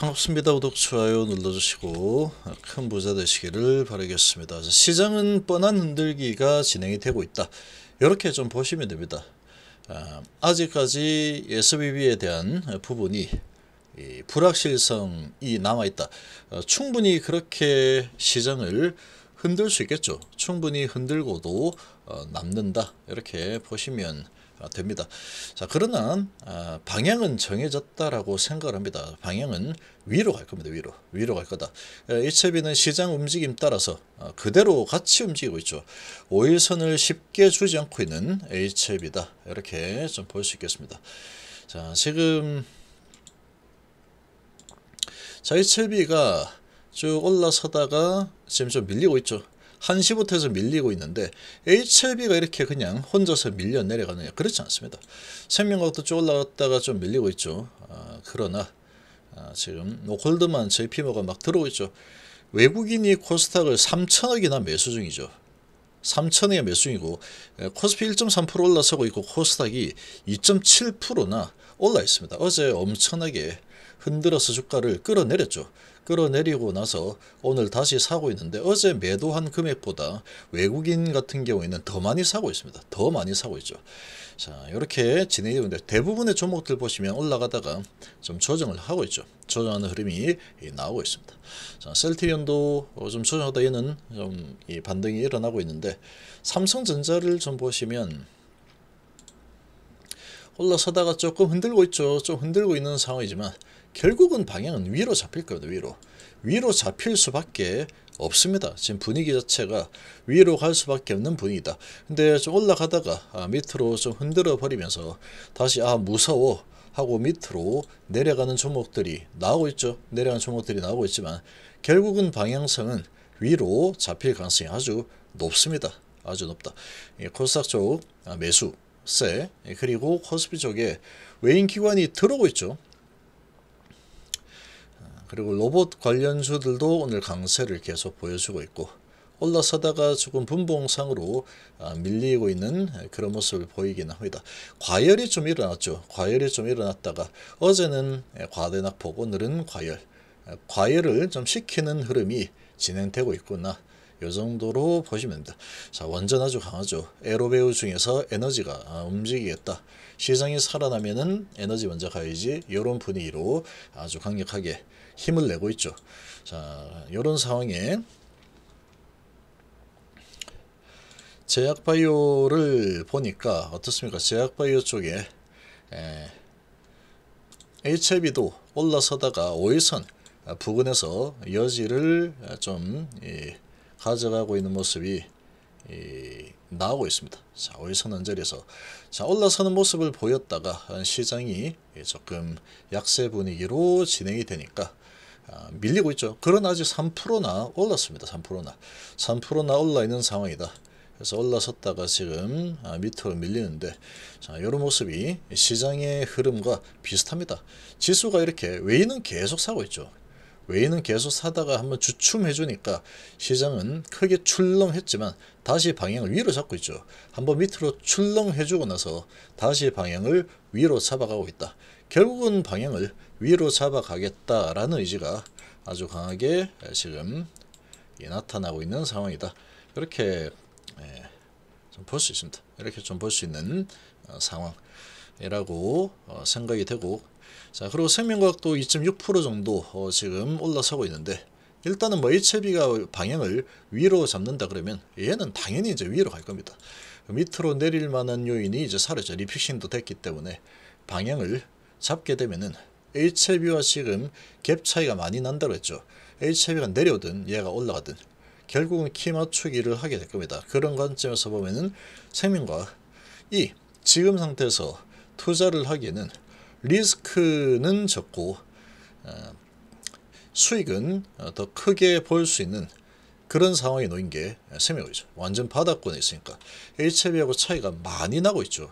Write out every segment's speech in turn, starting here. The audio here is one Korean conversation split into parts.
반갑습니다. 구독, 좋아요 눌러주시고 큰 부자 되시기를 바라겠습니다. 시장은 뻔한 흔들기가 진행이 되고 있다. 이렇게 좀 보시면 됩니다. 아, 아직까지 SBB에 대한 부분이 불확실성이 남아있다. 어, 충분히 그렇게 시장을 흔들 수 있겠죠. 충분히 흔들고도 어, 남는다. 이렇게 보시면 아, 됩니다. 자, 그러나 아, 방향은 정해졌다라고 생각 합니다. 방향은 위로 갈 겁니다. 위로. 위로 갈 거다. 일체비는 예, 시장 움직임 따라서 아, 그대로 같이 움직이고 있죠. 5일선을 쉽게 주지 않고 있는 일체비다. 이렇게 좀 볼 수 있겠습니다. 자, 지금 자, 일체비가 쭉 올라서다가 지금 좀 밀리고 있죠. 한시부터 서 밀리고 있는데 HLB가 이렇게 그냥 혼자서 밀려 내려가느냐 그렇지 않습니다. 생명각도 쭉 올라갔다가 좀 밀리고 있죠. 아, 그러나 아, 지금 노드만 뭐 JP모가 막 들어오고 있죠. 외국인이 코스닥을 3천억이나 매수 중이죠. 3천억의 매수 중이고 예, 코스피 1.3% 올라서고 있고 코스닥이 2.7%나 올라 있습니다. 어제 엄청나게 흔들어서 주가를 끌어내렸죠. 끌어내리고 나서 오늘 다시 사고 있는데 어제 매도한 금액보다 외국인 같은 경우에는 더 많이 사고 있습니다. 더 많이 사고 있죠. 자 이렇게 진행이 되는데 대부분의 종목들 보시면 올라가다가 좀 조정을 하고 있죠. 조정하는 흐름이 나오고 있습니다. 자 셀트리온도 좀 조정하다 얘는 좀 반등이 일어나고 있는데 삼성전자를 좀 보시면 올라서다가 조금 흔들고 있죠. 좀 흔들고 있는 상황이지만 결국은 방향은 위로 잡힐 겁니다. 위로. 위로 잡힐 수밖에 없습니다. 지금 분위기 자체가 위로 갈 수밖에 없는 분위기다. 근데 좀 올라가다가 아, 밑으로 좀 흔들어 버리면서 다시 아 무서워 하고 밑으로 내려가는 종목들이 나오고 있죠. 내려가는 종목들이 나오고 있지만 결국은 방향성은 위로 잡힐 가능성이 아주 높습니다. 아주 높다. 예, 코스닥 쪽 아, 매수 세 예, 그리고 코스피 쪽에 외인 기관이 들어오고 있죠. 그리고 로봇 관련주들도 오늘 강세를 계속 보여주고 있고 올라서다가 조금 분봉상으로 아, 밀리고 있는 그런 모습을 보이긴 합니다. 과열이 좀 일어났죠. 과열이 좀 일어났다가 어제는 예, 과대낙폭 오늘은 과열. 아, 과열을 좀 시키는 흐름이 진행되고 있구나. 요 정도로 보시면 됩니다. 자, 완전 아주 강하죠. 에로배우 중에서 에너지가 아, 움직이겠다. 시장이 살아나면 에너지 먼저 가야지. 이런 분위기로 아주 강력하게 힘을 내고 있죠. 자, 이런 상황에 제약바이오를 보니까 어떻습니까? 제약바이오 쪽에 에, HIV도 올라서다가 5일선 부근에서 여지를 좀 이, 가져가고 있는 모습이 이, 나오고 있습니다. 자, 5일선 언저리에서 자, 올라서는 모습을 보였다가 시장이 조금 약세 분위기로 진행이 되니까 아, 밀리고 있죠. 그러나 아직 3%나 올랐습니다. 3%나. 3%나 올라 있는 상황이다. 그래서 올라섰다가 지금 아, 밑으로 밀리는데 자, 이런 모습이 시장의 흐름과 비슷합니다. 지수가 이렇게 외인은 계속 사고 있죠. 외인은 계속 사다가 한번 주춤해 주니까 시장은 크게 출렁했지만 다시 방향을 위로 잡고 있죠. 한번 밑으로 출렁해 주고 나서 다시 방향을 위로 잡아가고 있다. 결국은 방향을 위로 잡아가겠다라는 의지가 아주 강하게 지금 나타나고 있는 상황이다. 이렇게 좀 볼 수 있습니다. 이렇게 좀 볼 수 있는 어, 상황이라고 어, 생각이 되고 자 그리고 생명과학도 2.6% 정도 어, 지금 올라서고 있는데 일단은 뭐 HB가 방향을 위로 잡는다 그러면 얘는 당연히 이제 위로 갈 겁니다. 그 밑으로 내릴 만한 요인이 이제 사라져 리픽싱도 됐기 때문에 방향을 잡게 되면은 h i v 와 지금 갭 차이가 많이 난다고 했죠. HB가 내려오든 얘가 올라가든 결국은 키 맞추기를 하게 될 겁니다. 그런 관점에서 보면 생명과 이 지금 상태에서 투자를 하기에는 리스크는 적고 어, 수익은 어, 더 크게 볼 수 있는 그런 상황에 놓인 게 세명이죠. 완전 바닥권에 있으니까 HB하고 차이가 많이 나고 있죠.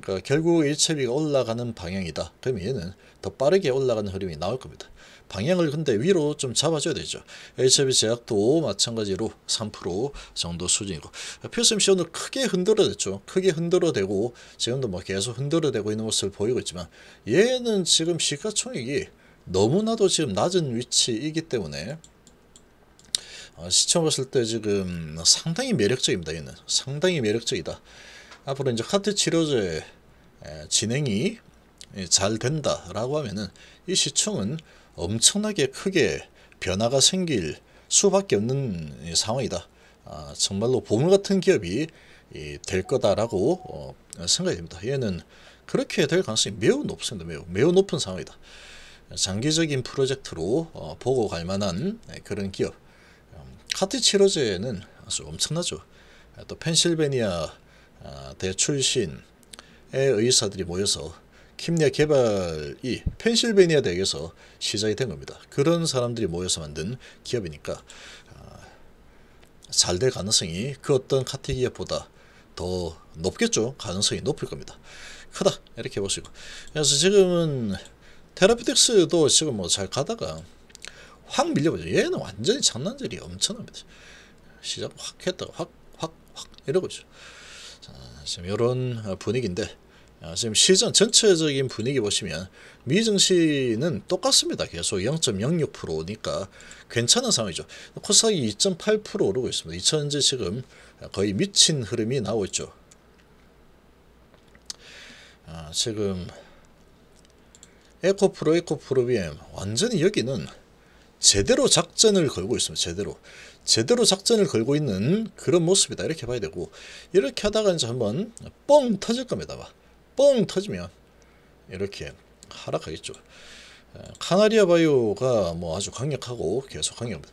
그러니까 결국 일체비가 올라가는 방향이다. 그럼 얘는 더 빠르게 올라가는 흐름이 나올 겁니다. 방향을 근데 위로 좀 잡아줘야 되죠. HB 제약도 마찬가지로 3% 정도 수준이고 PSMC 오늘 크게 흔들어댔죠. 크게 흔들어대고 지금도 뭐 계속 흔들어대고 있는 모습을 보이고 있지만 얘는 지금 시가총액이 너무나도 지금 낮은 위치이기 때문에 어, 시청 봤을 때 지금 상당히 매력적입니다. 얘는 상당히 매력적이다. 앞으로 이제 카트 치료제 진행이 예, 잘 된다라고 하면은 이 시청은 엄청나게 크게 변화가 생길 수밖에 없는 예, 상황이다. 아, 정말로 보물 같은 기업이 될 거다라고 어, 생각이 됩니다. 얘는 그렇게 될 가능성이 매우 높습니다. 매우 매우 높은 상황이다. 장기적인 프로젝트로 어, 보고 갈 만한 예, 그런 기업. 음, 카트 치료제는 아주 엄청나죠. 또 펜실베니아 아, 대출신의 의사들이 모여서 킴리아 개발이 펜실베니아 대학에서 시작이 된 겁니다. 그런 사람들이 모여서 만든 기업이니까 아, 잘될 가능성이 그 어떤 카티 기업보다 더 높겠죠. 가능성이 높을 겁니다. 크다 이렇게 보시고 그래서 지금은 테라피텍스도 지금 뭐 잘 가다가 확 밀려버죠. 얘는 완전히 장난질이 엄청납니다. 시작 확 했다가 확확 확 이러고 있죠. 자, 아, 지금 이런 아, 분위기인데 아, 지금 시장 전체적인 분위기 보시면 미증시는 똑같습니다. 계속 0.06%니까 괜찮은 상황이죠. 코스닥이 2.8% 오르고 있습니다. 2천지 0 0 지금 거의 미친 흐름이 나오고 있죠. 아, 지금 에코프로 에코프로비엠 완전히 여기는 제대로 작전을 걸고 있습니다. 제대로. 제대로 작전을 걸고 있는 그런 모습이다. 이렇게 봐야 되고 이렇게 하다가 이제 한번 뻥 터질 겁니다. 봐. 뻥 터지면 이렇게 하락하겠죠. 어, 카나리아 바이오가 뭐 아주 강력하고 계속 강력합니다.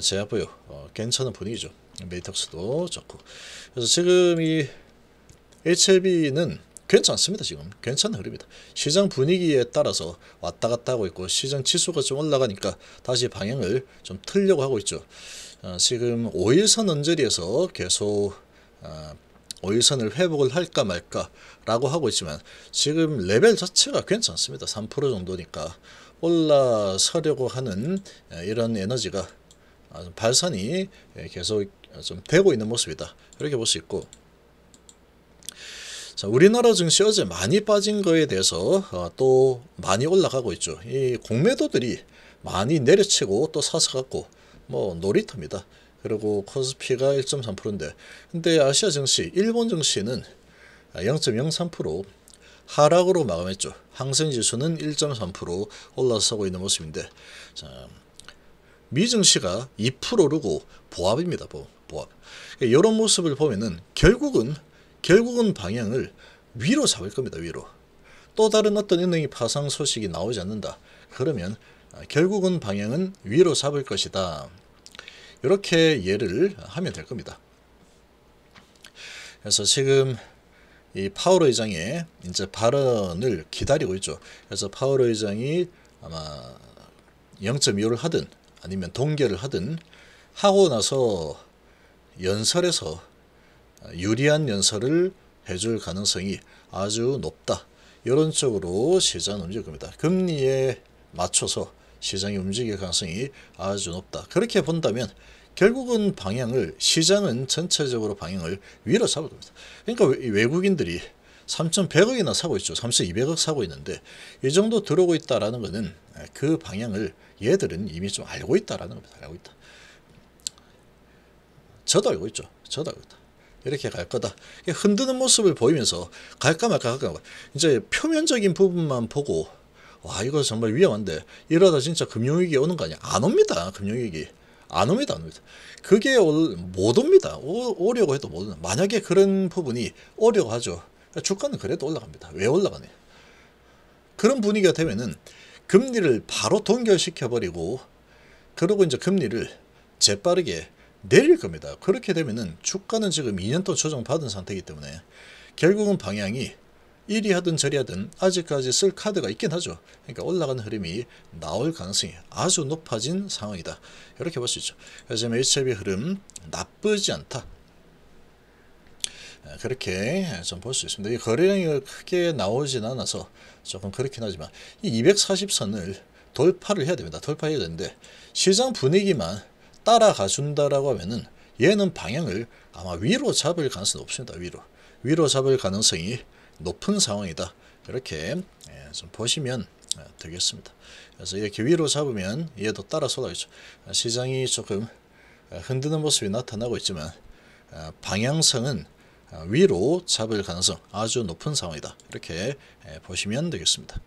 제약바이 어, 괜찮은 분위기죠. 메이탁스도 좋고 그래서 지금 이 HLB는 괜찮습니다. 지금 괜찮은 흐름입니다 시장 분위기에 따라서 왔다 갔다 하고 있고 시장 지수가 좀 올라가니까 다시 방향을 좀 틀려고 하고 있죠. 어, 지금 5일선 언저리에서 계속 5일선을 어, 회복을 할까 말까 라고 하고 있지만 지금 레벨 자체가 괜찮습니다. 3% 정도니까 올라서려고 하는 어, 이런 에너지가 아, 발산이 계속 좀 되고 있는 모습이다. 이렇게 볼 수 있고 자, 우리나라 증시 어제 많이 빠진 거에 대해서 어, 또 많이 올라가고 있죠. 이 공매도들이 많이 내려치고 또 사서 갖고 뭐 놀이터입니다. 그리고 코스피가 1.3%인데 근데 아시아 증시, 일본 증시는 0.03% 하락으로 마감했죠. 항생지수는 1.3% 올라서고 있는 모습인데 자, 미증시가 2% 오르고 보합입니다. 보합. 그러니까 이런 모습을 보면은 결국은 결국은 방향을 위로 잡을 겁니다. 위로. 또 다른 어떤 은행이 파상 소식이 나오지 않는다. 그러면 아, 결국은 방향은 위로 잡을 것이다. 이렇게 예를 하면 될 겁니다. 그래서 지금 이 파월 의장의 이제 발언을 기다리고 있죠. 그래서 파월 의장이 아마 0.25를 하든 아니면 동결을 하든 하고 나서 연설에서 유리한 연설을 해줄 가능성이 아주 높다. 이런 쪽으로 시장 움직일 겁니다. 금리에 맞춰서 시장이 움직일 가능성이 아주 높다. 그렇게 본다면 결국은 방향을 시장은 전체적으로 방향을 위로 잡을 겁니다. 그러니까 외국인들이 3,100억이나 사고 있죠. 3,200억 사고 있는데 이 정도 들어오고 있다라 것은 그 방향을 얘들은 이미 좀 알고 있다라 겁니다. 알고 있다. 저도 알고 있죠. 저도 알고 있다. 이렇게 갈 거다. 흔드는 모습을 보이면서 갈까 말까 할까 이제 표면적인 부분만 보고 와 이거 정말 위험한데 이러다 진짜 금융위기 오는 거 아니야? 안 옵니다. 금융위기. 안 옵니다. 안 옵니다. 그게 올, 못 옵니다. 오, 려고 해도 못 옵니다. 만약에 그런 부분이 오려고 하죠. 그러니까 주가는 그래도 올라갑니다. 왜 올라가냐? 그런 분위기가 되면은 금리를 바로 동결시켜버리고 그러고 이제 금리를 재빠르게 내릴 겁니다. 그렇게 되면은 주가는 지금 2년 동안 조정받은 상태이기 때문에 결국은 방향이 이리 하든 저리 하든 아직까지 쓸 카드가 있긴 하죠. 그러니까 올라가는 흐름이 나올 가능성이 아주 높아진 상황이다. 이렇게 볼 수 있죠. 그래서 지금 HLB 흐름 나쁘지 않다. 아, 그렇게 좀 볼 수 있습니다. 이 거래량이 크게 나오진 않아서 조금 그렇긴 하지만 이 240선을 돌파를 해야 됩니다. 돌파해야 되는데 시장 분위기만 따라가 준다라고 하면은 얘는 방향을 아마 위로 잡을 가능성이 높습니다. 위로. 위로 잡을 가능성이 높은 상황이다. 이렇게 예, 좀 보시면 예, 되겠습니다. 그래서 이렇게 위로 잡으면 얘도 따라 쏟아지죠. 시장이 조금 예, 흔드는 모습이 나타나고 있지만 아, 방향성은 아, 위로 잡을 가능성 아주 높은 상황이다. 이렇게 보시면 되겠습니다.